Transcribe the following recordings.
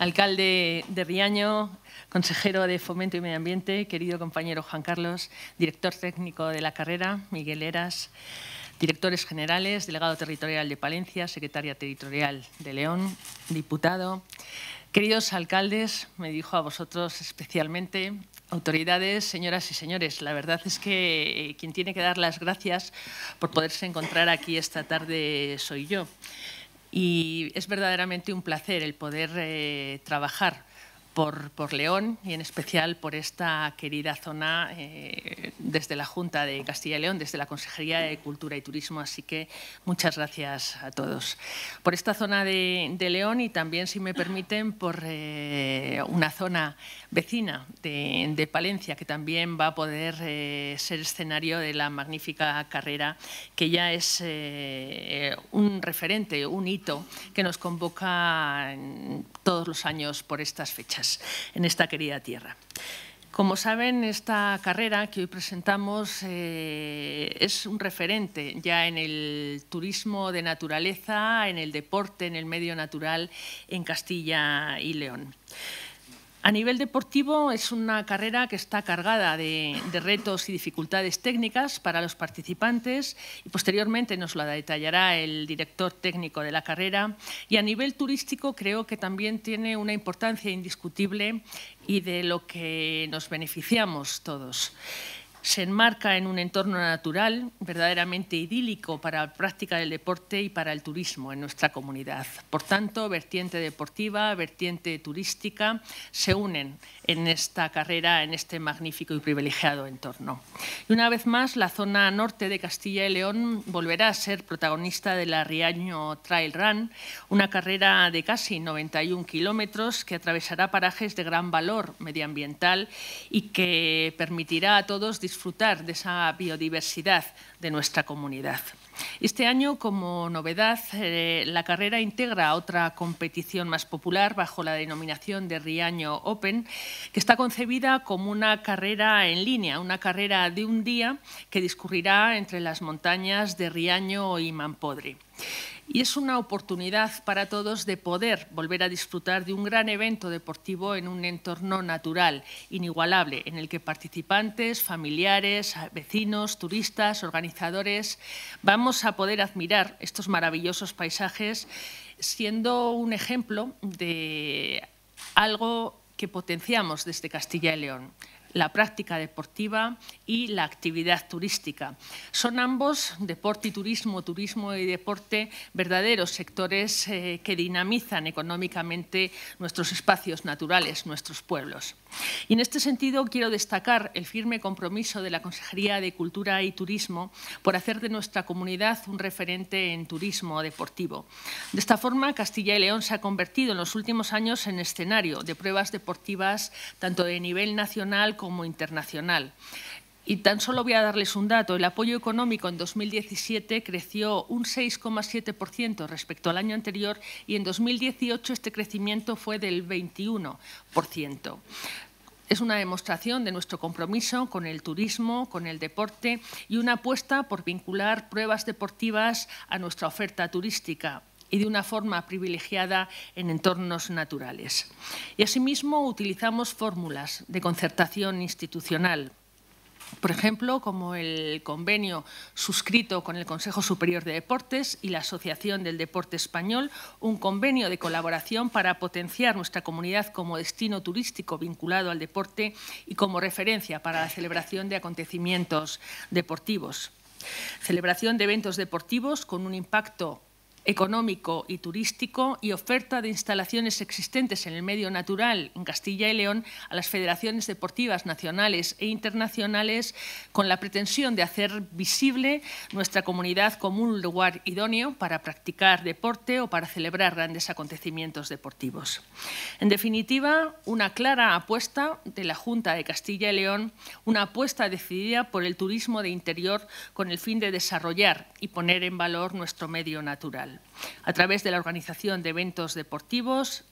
alcalde de Riaño, consejero de Fomento y Medio Ambiente, querido compañero Juan Carlos, director técnico de la carrera, Miguel Eras, directores generales, delegado territorial de Palencia, secretaria territorial de León, diputado. Queridos alcaldes, me dijo a vosotros especialmente, autoridades, señoras y señores, la verdad es que eh, quien tiene que dar las gracias por poderse encontrar aquí esta tarde soy yo y es verdaderamente un placer el poder eh, trabajar por, León y en especial por esta querida zona eh, desde la Junta de Castilla y León, desde la Consejería de Cultura y Turismo. Así que muchas gracias a todos. Por esta zona de, León y también, si me permiten, por eh, una zona vecina de, Palencia que también va a poder eh, ser escenario de la magnífica carrera que ya es un referente, un hito que nos convoca todos los años por estas fechas en esta querida tierra. Como saben, esta carrera que hoy presentamos eh, es un referente ya en el turismo de naturaleza, en el deporte, en el medio natural en Castilla y León. A nivel deportivo es una carrera que está cargada de, retos y dificultades técnicas para los participantes y posteriormente nos la detallará el director técnico de la carrera. Y a nivel turístico creo que también tiene una importancia indiscutible y de lo que nos beneficiamos todos se enmarca en un entorno natural verdaderamente idílico para la práctica del deporte y para el turismo en nuestra comunidad. Por tanto, vertiente deportiva, vertiente turística se unen en esta carrera, en este magnífico y privilegiado entorno. Y una vez más, la zona norte de Castilla y León volverá a ser protagonista de la Riaño Trail Run, una carrera de casi 91 kilómetros que atravesará parajes de gran valor medioambiental y que permitirá a todos disfrutar de esa biodiversidad de nuestra comunidad. Este año, como novedad, eh, la carrera integra otra competición más popular bajo la denominación de Riaño Open, que está concebida como una carrera en línea, una carrera de un día que discurrirá entre las montañas de Riaño y Mampodre y es una oportunidad para todos de poder volver a disfrutar de un gran evento deportivo en un entorno natural, inigualable, en el que participantes, familiares, vecinos, turistas, organizadores, vamos a poder admirar estos maravillosos paisajes siendo un ejemplo de algo que potenciamos desde Castilla y León, la práctica deportiva y la actividad turística. Son ambos, deporte y turismo, turismo y deporte, verdaderos sectores eh, que dinamizan económicamente nuestros espacios naturales, nuestros pueblos. Y en este sentido quiero destacar el firme compromiso de la Consejería de Cultura y Turismo por hacer de nuestra comunidad un referente en turismo deportivo. De esta forma, Castilla y León se ha convertido en los últimos años en escenario de pruebas deportivas tanto de nivel nacional como internacional. Y tan solo voy a darles un dato. El apoyo económico en 2017 creció un 6,7% respecto al año anterior y en 2018 este crecimiento fue del 21%. Es una demostración de nuestro compromiso con el turismo, con el deporte y una apuesta por vincular pruebas deportivas a nuestra oferta turística y de una forma privilegiada en entornos naturales. Y asimismo utilizamos fórmulas de concertación institucional por ejemplo, como el convenio suscrito con el Consejo Superior de Deportes y la Asociación del Deporte Español, un convenio de colaboración para potenciar nuestra comunidad como destino turístico vinculado al deporte y como referencia para la celebración de acontecimientos deportivos. Celebración de eventos deportivos con un impacto económico y turístico y oferta de instalaciones existentes en el medio natural en Castilla y León a las federaciones deportivas nacionales e internacionales con la pretensión de hacer visible nuestra comunidad como un lugar idóneo para practicar deporte o para celebrar grandes acontecimientos deportivos. En definitiva, una clara apuesta de la Junta de Castilla y León, una apuesta decidida por el turismo de interior con el fin de desarrollar y poner en valor nuestro medio natural a través de la organización de eventos deportivos,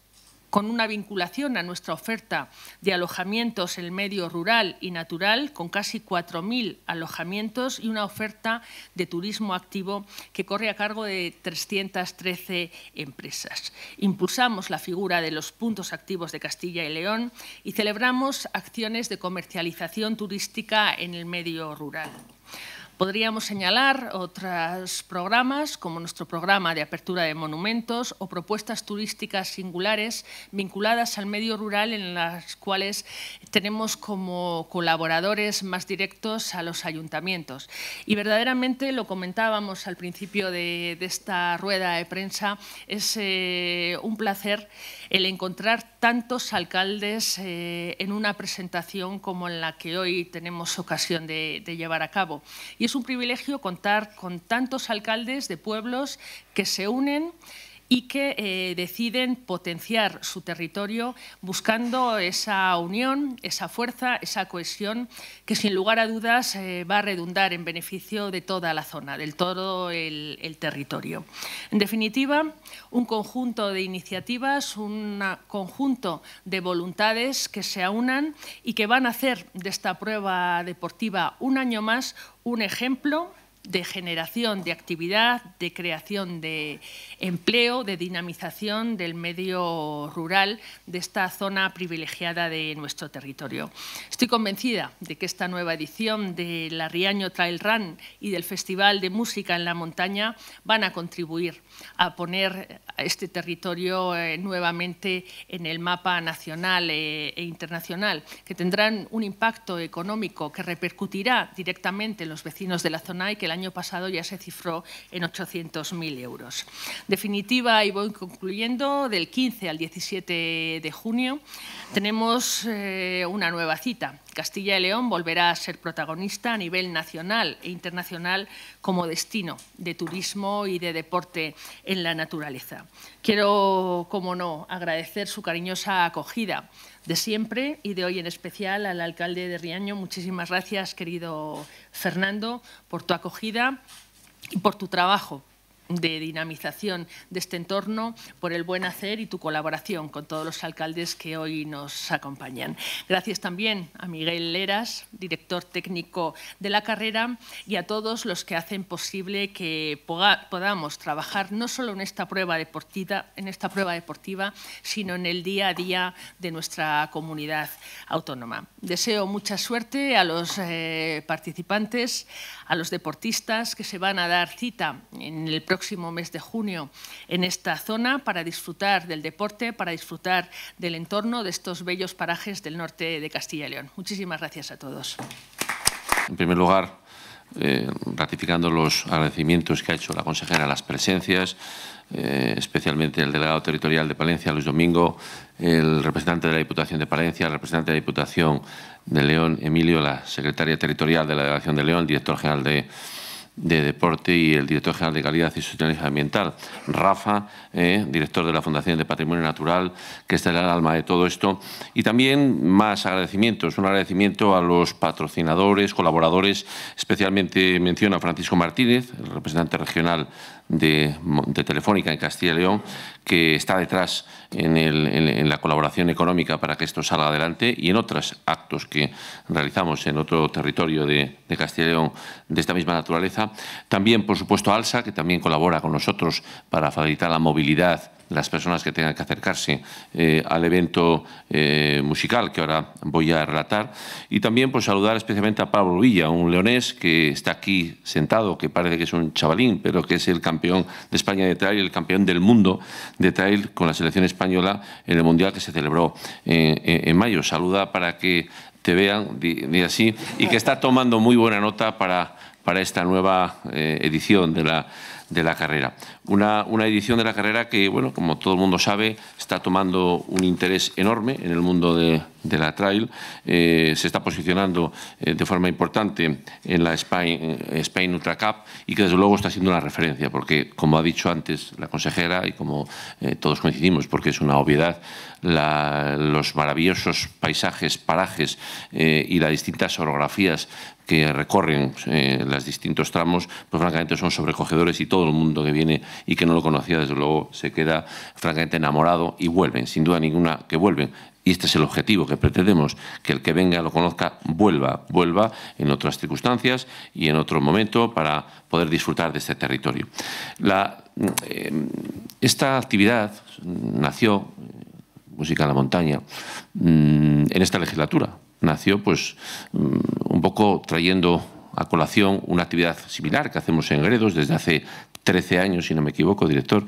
con una vinculación a nuestra oferta de alojamientos en medio rural y natural, con casi 4.000 alojamientos y una oferta de turismo activo que corre a cargo de 313 empresas. Impulsamos la figura de los puntos activos de Castilla y León y celebramos acciones de comercialización turística en el medio rural. Podríamos señalar otros programas, como nuestro programa de apertura de monumentos o propuestas turísticas singulares vinculadas al medio rural en las cuales tenemos como colaboradores más directos a los ayuntamientos. Y verdaderamente, lo comentábamos al principio de, esta rueda de prensa, es eh, un placer el encontrar tantos alcaldes eh, en una presentación como en la que hoy tenemos ocasión de, de llevar a cabo. Y es un privilegio contar con tantos alcaldes de pueblos que se unen y que eh, deciden potenciar su territorio buscando esa unión, esa fuerza, esa cohesión que sin lugar a dudas eh, va a redundar en beneficio de toda la zona, del todo el, el territorio. En definitiva, un conjunto de iniciativas, un conjunto de voluntades que se aunan y que van a hacer de esta prueba deportiva un año más un ejemplo de generación de actividad, de creación de empleo, de dinamización del medio rural de esta zona privilegiada de nuestro territorio. Estoy convencida de que esta nueva edición de la Riaño Trail Run y del Festival de Música en la Montaña van a contribuir a poner este territorio eh, nuevamente en el mapa nacional eh, e, internacional, que tendrán un impacto económico que repercutirá directamente en los vecinos de la zona y que el año pasado ya se cifró en 800.000 euros. Definitiva, y voy concluyendo, del 15 al 17 de junio tenemos eh, una nueva cita Castilla y León volverá a ser protagonista a nivel nacional e internacional como destino de turismo y de deporte en la naturaleza. Quiero, como no, agradecer su cariñosa acogida de siempre y de hoy en especial al alcalde de Riaño. Muchísimas gracias, querido Fernando, por tu acogida y por tu trabajo de dinamización de este entorno, por el buen hacer y tu colaboración con todos los alcaldes que hoy nos acompañan. Gracias también a Miguel Leras, director técnico de la carrera, y a todos los que hacen posible que podamos trabajar no solo en esta prueba deportiva, en esta prueba deportiva sino en el día a día de nuestra comunidad autónoma. Deseo mucha suerte a los eh, participantes, a los deportistas que se van a dar cita en el próximo próximo mes de junio en esta zona para disfrutar del deporte, para disfrutar del entorno de estos bellos parajes del norte de Castilla y León. Muchísimas gracias a todos. En primer lugar, eh, ratificando los agradecimientos que ha hecho la consejera a las presencias, eh, especialmente el delegado territorial de Palencia, Luis Domingo, el representante de la Diputación de Palencia, el representante de la Diputación de León, Emilio, la secretaria territorial de la Delegación de León, el director general de de Deporte y el director general de Calidad y Sostenibilidad Ambiental, Rafa, eh, director de la Fundación de Patrimonio Natural, que está en el alma de todo esto. Y también más agradecimientos, un agradecimiento a los patrocinadores, colaboradores, especialmente menciona a Francisco Martínez, el representante regional de, Telefónica en Castilla y León, que está detrás en, la colaboración económica para que esto salga adelante y en otros actos que realizamos en otro territorio de Castilla y León de esta misma naturaleza. También, por supuesto, ALSA, que también colabora con nosotros para facilitar la movilidad de las personas que tengan que acercarse eh, al evento eh, musical que ahora voy a relatar. Y también por pues, saludar especialmente a Pablo Villa, un leonés que está aquí sentado, que parece que es un chavalín, pero que es el campeón de España de trail, el campeón del mundo de trail con la selección española en el Mundial que se celebró eh, en, mayo. Saluda para que te vean, di, así, y que está tomando muy buena nota para para esta nueva eh, edición de la, de la carrera. Una, una, edición de la carrera que, bueno, como todo el mundo sabe, está tomando un interés enorme en el mundo de, de la trail. Eh, se está posicionando eh, de forma importante en la Spain, eh, Spain Ultra Cup y que desde luego está siendo una referencia, porque como ha dicho antes la consejera y como todos coincidimos, porque es una obviedad, los maravillosos paisajes, parajes y las distintas orografías que recorren los distintos tramos, pues francamente son sobrecogedores y todo el mundo que viene y que no lo conocía, desde luego, se queda francamente enamorado y vuelven, sin duda ninguna que vuelven. Y este es el objetivo que pretendemos, que el que venga, lo conozca, vuelva, vuelva en otras circunstancias y en otro momento para poder disfrutar de este territorio. Eh, esta actividad nació, Música en la Montaña, mm, en esta legislatura. Nació pues mm, un poco trayendo a colación una actividad similar que hacemos en Gredos desde hace 13 años, si no me equivoco, director,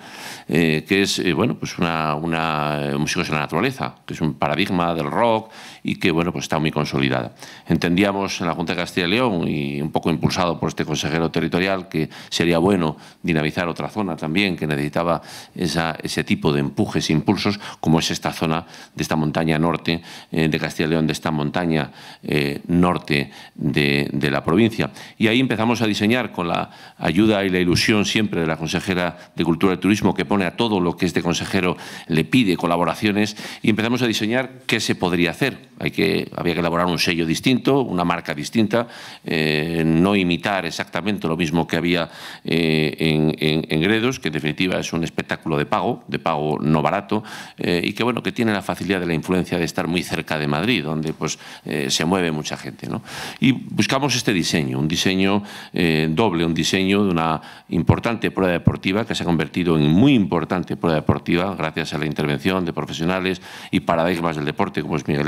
eh, que es eh, bueno, pues una, una Músicos la Naturaleza, que es un paradigma del rock y que bueno, pues está muy consolidada. Entendíamos en la Junta de Castilla y León, y un poco impulsado por este consejero territorial, que sería bueno dinamizar otra zona también que necesitaba ese tipo de empujes e impulsos, como es esta zona de esta montaña norte eh, de Castilla y León, de esta montaña norte de, de la provincia. Y ahí empezamos a diseñar con la ayuda y la ilusión siempre de la consejera de Cultura y Turismo, que pone a todo lo que este consejero le pide colaboraciones, y empezamos a diseñar qué se podría hacer. Hay que, había que elaborar un sello distinto, una marca distinta, eh, no imitar exactamente lo mismo que había eh, en, Gredos, que en definitiva es un espectáculo de pago, de pago no barato, eh, y que bueno, que tiene la facilidad de la influencia de estar muy cerca de Madrid, donde pues se mueve mucha gente. Y buscamos este diseño, un diseño doble, un diseño de una importante prueba deportiva que se ha convertido en muy importante prueba deportiva gracias a la intervención de profesionales y paradigmas del deporte como es Miguel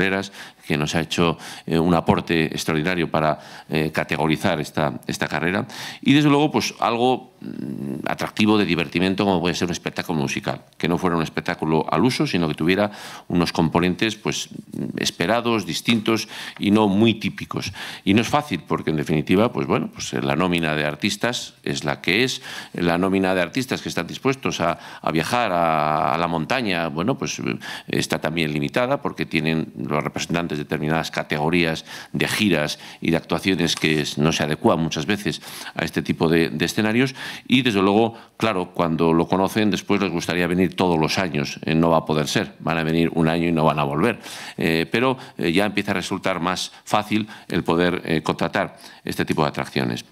que nos ha hecho eh, un aporte extraordinario para eh, categorizar esta, esta carrera. Y desde luego, pues algo Mm, atractivo de divertimento como puede ser un espectáculo musical, que no fuera un espectáculo al uso, sino que tuviera unos componentes pues esperados, distintos y no muy típicos. Y no es fácil porque en definitiva, pues bueno, pues la nómina de artistas es la que es, la nómina de artistas que están dispuestos a, a viajar a, la montaña, bueno, pues eh, está también limitada porque tienen los representantes determinadas categorías de giras y de actuaciones que no se adecuan muchas veces a este tipo de escenarios y desde luego, claro, cuando lo conocen, después les gustaría venir todos los años. Eh, no va a poder ser. Van a venir un año y no van a volver. Eh, pero eh, ya empieza a resultar más fácil el poder contratar este tipo de atracciones.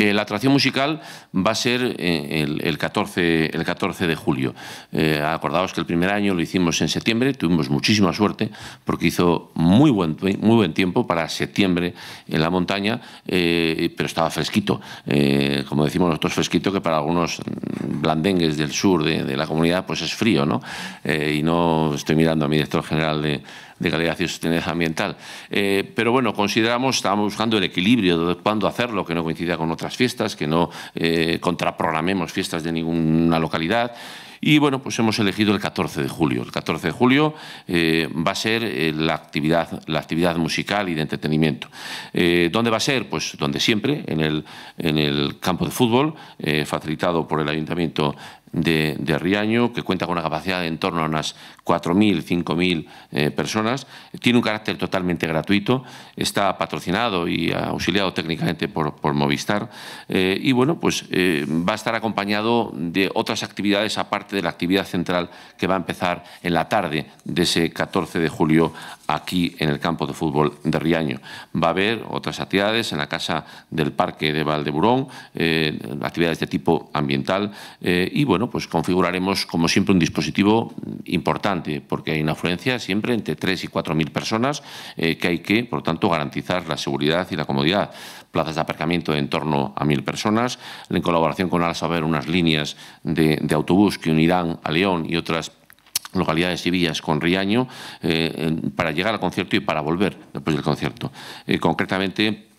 Eh, la atracción musical va a ser eh, el, 14, de julio. Eh, acordaos que el primer año lo hicimos en septiembre, tuvimos muchísima suerte porque hizo muy buen, muy buen tiempo para septiembre en la montaña, pero estaba fresquito, como decimos nosotros fresquito, que para algunos blandengues del sur de, de la comunidad pues es frío, ¿no? y no estoy mirando a mi director general de de calidad y sostenibilidad ambiental. Eh, pero bueno, consideramos, estábamos buscando el equilibrio de cuándo hacerlo, que no coincida con otras fiestas, que no eh, contraprogramemos fiestas de ninguna localidad. Y bueno, pues hemos elegido el 14 de julio. El 14 de julio eh, va a ser la, actividad, la actividad musical y de entretenimiento. ¿Dónde va a ser? Pues donde siempre, en el, en el campo de fútbol, facilitado por el Ayuntamiento de, Riaño, que cuenta con una capacidad de en torno a unas 4.000, 5.000 eh, personas. Tiene un carácter totalmente gratuito, está patrocinado y auxiliado técnicamente por, Movistar. Eh, y bueno, pues eh, va a estar acompañado de otras actividades aparte de la actividad central que va a empezar en la tarde de ese 14 de julio aquí en el campo de fútbol de Riaño. Va a haber otras actividades en la Casa del Parque de Valdeburón, eh, actividades de tipo ambiental eh, y bueno, pues configuraremos como siempre un dispositivo importante porque hay una afluencia siempre entre 3 y 4 mil personas eh, que hay que, por lo tanto, garantizar la seguridad y la comodidad. Plazas de aparcamiento en torno a mil personas, en colaboración con Alsa, haber unas líneas de, de autobús que unirán a León y otras localidades y villas con Riaño eh, para llegar al concierto y para volver después del concierto. Eh, concretamente,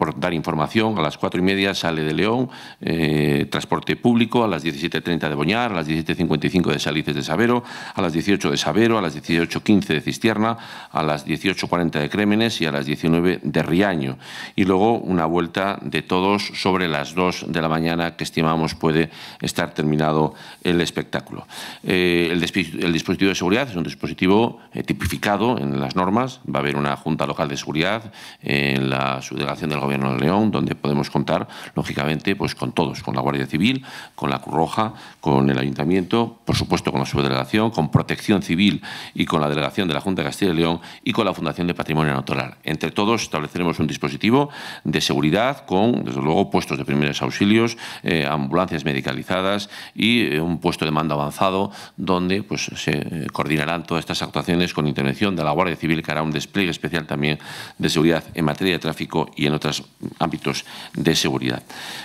por dar información, a las cuatro y media sale de León, eh, transporte público, a las 17.30 de Boñar, a las 17.55 de Salices de Sabero, a las 18 de Sabero, a las 18.15 de Cistierna, a las 18.40 de Crémenes y a las 19 de Riaño. Y luego una vuelta de todos sobre las 2 de la mañana que estimamos puede estar terminado el espectáculo. Eh, el, dispositivo de seguridad es un dispositivo eh, tipificado en las normas, va a haber una Junta Local de Seguridad en la subdelegación del en León, donde podemos contar, lógicamente, pues con todos, con la Guardia Civil, con la Cruz Roja, con el Ayuntamiento, por supuesto con la subdelegación, con Protección Civil y con la delegación de la Junta de Castilla y León y con la Fundación de Patrimonio Natural. Entre todos estableceremos un dispositivo de seguridad con, desde luego, puestos de primeros auxilios, eh, ambulancias medicalizadas y eh, un puesto de mando avanzado donde pues, se eh, coordinarán todas estas actuaciones con intervención de la Guardia Civil que hará un despliegue especial también de seguridad en materia de tráfico y en otras ámbitos de seguridad.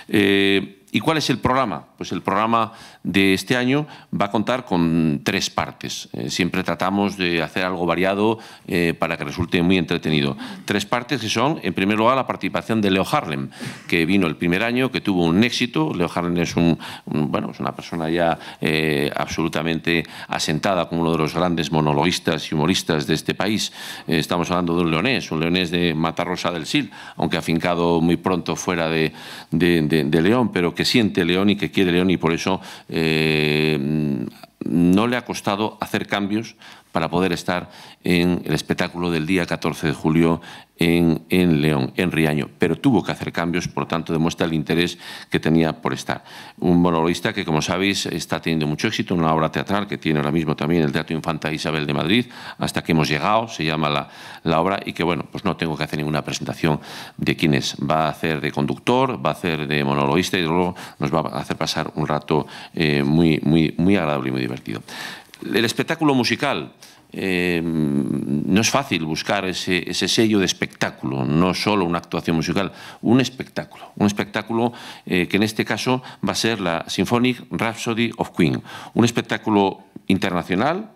Eh, ¿Y cuál es el programa? Pues el programa de este año va a contar con tres partes. Eh, siempre tratamos de hacer algo variado eh, para que resulte muy entretenido. Tres partes que son, en primer lugar, la participación de Leo Harlem, que vino el primer año, que tuvo un éxito. Leo Harlem es, un, bueno, es una persona ya eh, absolutamente asentada como uno de los grandes monologuistas y humoristas de este país. estamos hablando de un leonés, un leonés de Matarrosa del Sil, aunque afincado muy pronto fuera de, de León, pero que siente León y que quiere León y por eso eh, mm, no le ha costado hacer cambios para poder estar en el espectáculo del día 14 de julio en, en, León, en Riaño, pero tuvo que hacer cambios, por lo tanto demuestra el interés que tenía por estar. Un monologuista que, como sabéis, está teniendo mucho éxito, en una obra teatral que tiene ahora mismo también el Teatro Infanta Isabel de Madrid, hasta que hemos llegado, se llama la, la obra, y que bueno, pues no tengo que hacer ninguna presentación de quién es. Va a hacer de conductor, va a hacer de monologuista y luego nos va a hacer pasar un rato eh, muy, muy, muy agradable y muy divertido el espectáculo musical. Eh, no es fácil buscar ese, sello de espectáculo, no solo una actuación musical, un espectáculo. Un espectáculo eh, que en este caso va a ser la Symphonic Rhapsody of Queen. Un espectáculo internacional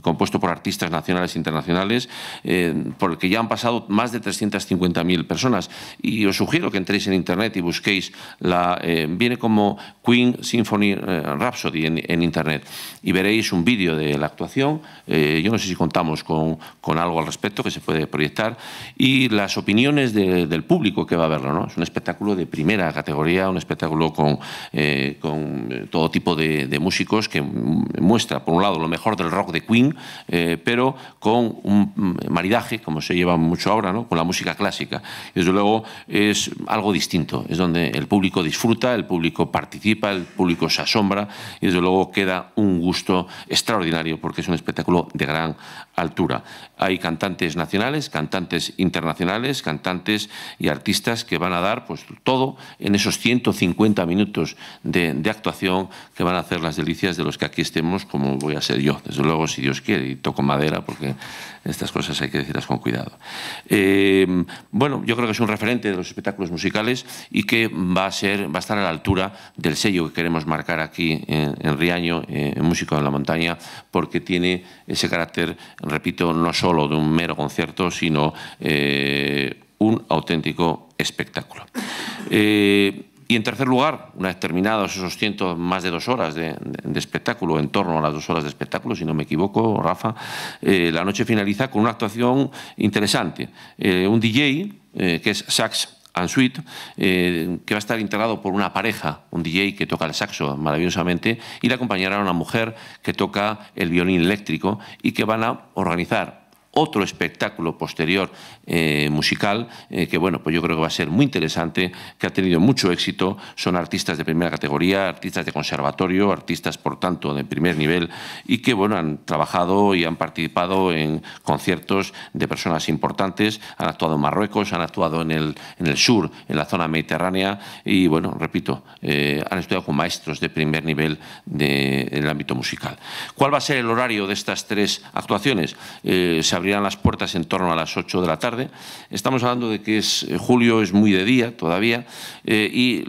compuesto por artistas nacionales e internacionales, eh, por el que ya han pasado más de 350.000 personas. Y os sugiero que entréis en Internet y busquéis, la, eh, viene como Queen Symphony eh, Rhapsody en, Internet, y veréis un vídeo de la actuación. yo no sé si contamos con, con, algo al respecto que se puede proyectar, y las opiniones del público que va a verlo. ¿no? Es un espectáculo de primera categoría, un espectáculo con, con todo tipo de, de músicos que muestra, por un lado, lo mejor del rock de Queen, eh, pero con un mm, maridaje, como se lleva mucho ahora, ¿no? con la música clásica. Desde luego es algo distinto, es donde el público disfruta, el público participa, el público se asombra y desde luego queda un gusto extraordinario porque es un espectáculo de gran altura. Hay cantantes nacionales, cantantes internacionales, cantantes y artistas que van a dar pues, todo en esos 150 minutos de, actuación que van a hacer las delicias de los que aquí estemos, como voy a ser yo, desde luego, si quiere, y toco madera porque estas cosas hay que decirlas con cuidado. Eh, bueno, yo creo que es un referente de los espectáculos musicales y que va a, ser, va a estar a la altura del sello que queremos marcar aquí en, Riaño, eh, en Músico de la Montaña, porque tiene ese carácter, repito, no solo de un mero concierto, sino eh, un auténtico espectáculo. Y en tercer lugar, una vez terminados esos cientos, más de dos horas de, espectáculo, en torno a las dos horas de espectáculo, si no me equivoco, Rafa, eh, la noche finaliza con una actuación interesante. Eh, un DJ, eh, que es Sax and Suite, que va a estar integrado por una pareja, un DJ que toca el saxo maravillosamente, y le acompañará una mujer que toca el violín eléctrico y que van a organizar otro espectáculo posterior eh, musical eh, que, bueno, pues yo creo que va a ser muy interesante, que ha tenido mucho éxito. Son artistas de primera categoría, artistas de conservatorio, artistas, por tanto, de primer nivel y que, bueno, han trabajado y han participado en conciertos de personas importantes. Han actuado en Marruecos, han actuado en el, en el sur, en la zona mediterránea y, bueno, repito, eh, han estudiado con maestros de primer nivel en el ámbito musical. ¿Cuál va a ser el horario de estas tres actuaciones? se abrirán las puertas en torno a las 8 de la tarde. Estamos hablando de que es eh, julio, es muy de día todavía, eh, y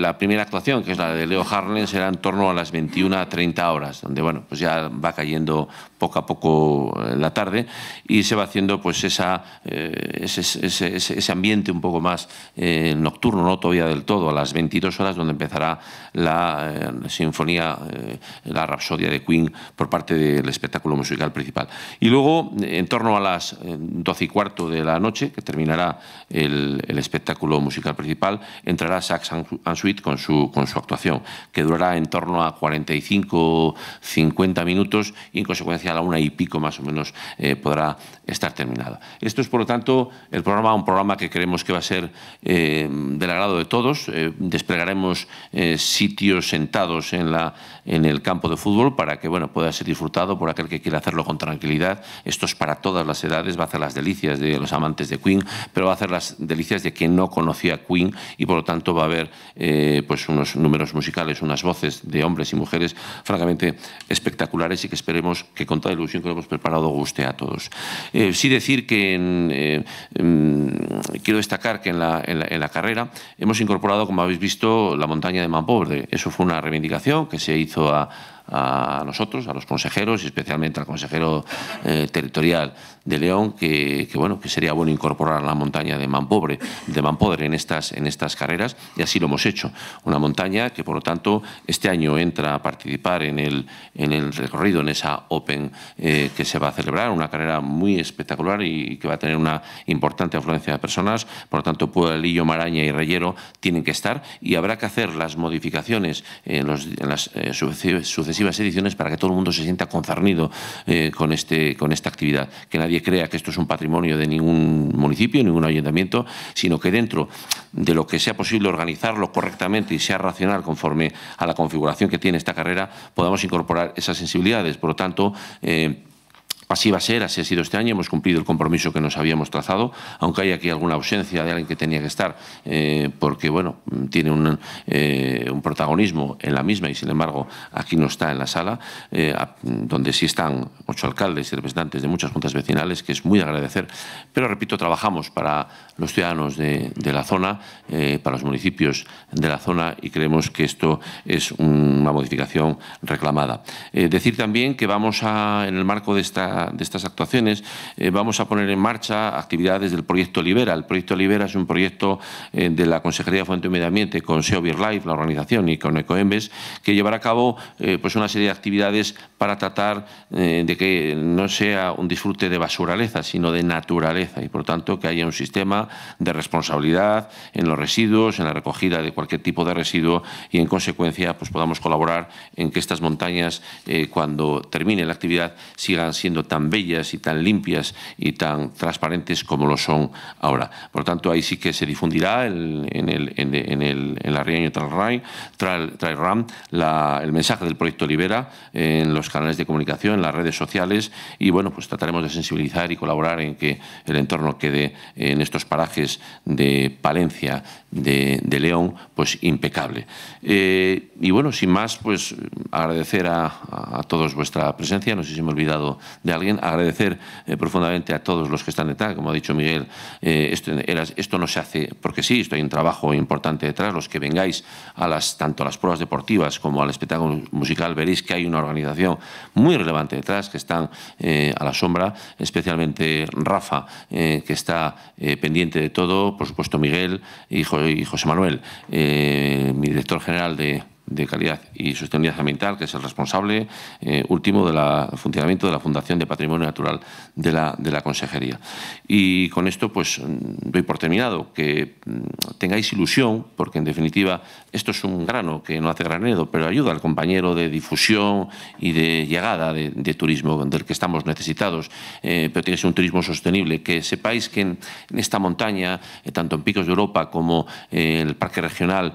la primera actuación, que es la de Leo Harlem, será en torno a las 21 a 30 horas, donde bueno, pues ya va cayendo poco a poco eh, la tarde y se va haciendo pues esa, eh, ese, ese, ese, ambiente un poco más eh, nocturno, no todavía del todo, a las 22 horas donde empezará la sinfonía, la rapsodia de Queen por parte del espectáculo musical principal. Y luego, en torno a las 12 y cuarto de la noche, que terminará el, espectáculo musical principal, entrará Sax and Suite con su, con su actuación, que durará en torno a 45-50 minutos y en consecuencia a la una y pico más o menos eh, podrá estar terminada. Esto es, por lo tanto, el programa, un programa que creemos que va a ser eh, del agrado de todos. Eh, desplegaremos sitios sentados en, la, en el campo de fútbol para que bueno, pueda ser disfrutado por aquel que quiera hacerlo con tranquilidad. Esto es para todas las edades, va a hacer las delicias de los amantes de Queen, pero va a hacer las delicias de quien no conocía Queen y por lo tanto va a haber pues unos números musicales, unas voces de hombres y mujeres francamente espectaculares y que esperemos que con de ilusión que lo hemos preparado guste a todos. Eh, sí decir que eh, mm, quiero destacar que en la, en la, carrera hemos incorporado, como habéis visto, la montaña de Manpobre. Eso fue una reivindicación que se hizo a a nosotros, a los consejeros, y especialmente al consejero eh, territorial de León, que, bueno, que sería bueno incorporar la montaña de Manpobre, de Manpodre en estas, en estas carreras, y así lo hemos hecho. Una montaña que, por lo tanto, este año entra a participar en el, en el recorrido, en esa Open eh, que se va a celebrar, una carrera muy espectacular y que va a tener una importante afluencia de personas, por lo tanto, Puebla, Maraña y Reyero tienen que estar, y habrá que hacer las modificaciones en, los, las eh, sucesiones sucesivas ediciones para que todo el mundo se sienta concernido eh, con, este, con esta actividad. Que nadie crea que esto es un patrimonio de ningún municipio, ningún ayuntamiento, sino que dentro de lo que sea posible organizarlo correctamente y sea racional conforme a la configuración que tiene esta carrera, podamos incorporar esas sensibilidades. Por lo tanto, eh, pasiva va ser, así ha sido este año, hemos cumplido el compromiso que nos habíamos trazado, aunque hay aquí alguna ausencia de alguien que tenía que estar, eh, porque bueno, tiene eh, un, protagonismo en la misma y sin embargo aquí no está en la sala, eh, donde sí están ocho alcaldes y representantes de muchas juntas vecinales, que es muy de agradecer, pero repito, trabajamos para los ciudadanos de, de la zona, para los municipios de la zona y creemos que esto es una modificación reclamada. decir también que vamos a, en el marco de esta de estas actuaciones, eh, vamos a poner en marcha actividades del proyecto Libera. El proyecto Libera es un proyecto eh, de la Consejería de Fuente y Medio Ambiente con SEO Life, la organización, y con Ecoembes, que llevará a cabo eh, pues una serie de actividades para tratar de que no sea un disfrute de basuraleza, sino de naturaleza, y por tanto que haya un sistema de responsabilidad en los residuos, en la recogida de cualquier tipo de residuo y en consecuencia pues podamos colaborar en que estas montañas cuando termine la actividad sigan siendo tan bellas y tan limpias y tan transparentes como lo son ahora. Por lo tanto, ahí sí que se difundirá en, el, en, el, en, la Riaño Trail, Ram el mensaje del proyecto Libera en los canales de comunicación, en las redes sociales y bueno, pues trataremos de sensibilizar y colaborar en que el entorno quede en estos parajes de Palencia, de, León, pues impecable. Eh, y bueno, sin más, pues agradecer a, a todos vuestra presencia. No sé si he olvidado de agradecer eh, profundamente a todos los que están detrás, como ha dicho Miguel, eh, esto, esto, no se hace porque sí, esto hay un trabajo importante detrás, los que vengáis a las, tanto a las pruebas deportivas como al espectáculo musical, veréis que hay una organización muy relevante detrás, que están eh, a la sombra, especialmente Rafa, que está pendiente de todo, por supuesto Miguel y, José Manuel, mi director general de de calidad y sostenibilidad ambiental, que es el responsable eh, último del funcionamiento de la Fundación de Patrimonio Natural de la, Consejería. Y con esto pues mm, doy por terminado, que mm, tengáis ilusión, porque en definitiva esto es un grano que no hace granedo, pero ayuda al compañero de difusión y de llegada de, turismo del que estamos necesitados, eh, pero tiene que ser un turismo sostenible, que sepáis que en, esta montaña, eh, tanto en Picos de Europa como en el Parque Regional,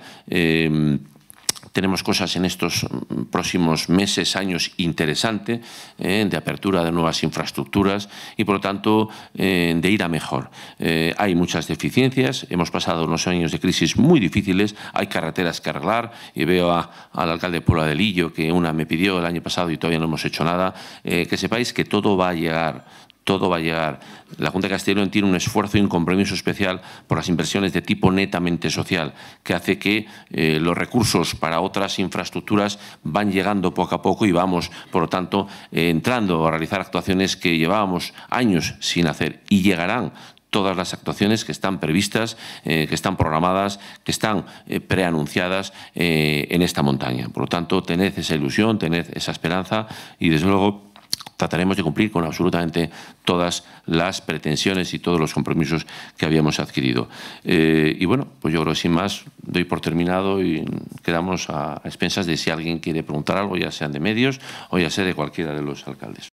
tenemos cosas en estos mm, próximos meses, años interesantes, eh, de apertura de nuevas infraestructuras y, por lo tanto, eh, de ir a mejor. Eh, hay muchas deficiencias, hemos pasado unos años de crisis muy difíciles, hay carreteras que arreglar y veo al alcalde de Puebla de Lillo, que una me pidió el año pasado y todavía no hemos hecho nada, que sepáis que todo va a llegar todo va a llegar. La Junta de Castellón tiene un esfuerzo y un compromiso especial por las inversiones de tipo netamente social, que hace que eh, los recursos para otras infraestructuras van llegando poco a poco y vamos, por lo tanto, eh, entrando a realizar actuaciones que llevábamos años sin hacer y llegarán todas las actuaciones que están previstas, eh, que están programadas, que están preanunciadas en esta montaña. Por lo tanto, tened esa ilusión, tened esa esperanza y, desde luego, trataremos de cumplir con absolutamente todas las pretensiones y todos los compromisos que habíamos adquirido. Eh, y bueno, pues yo creo que sin más doy por terminado y quedamos a, a expensas de si alguien quiere preguntar algo, ya sean de medios o ya sea de cualquiera de los alcaldes.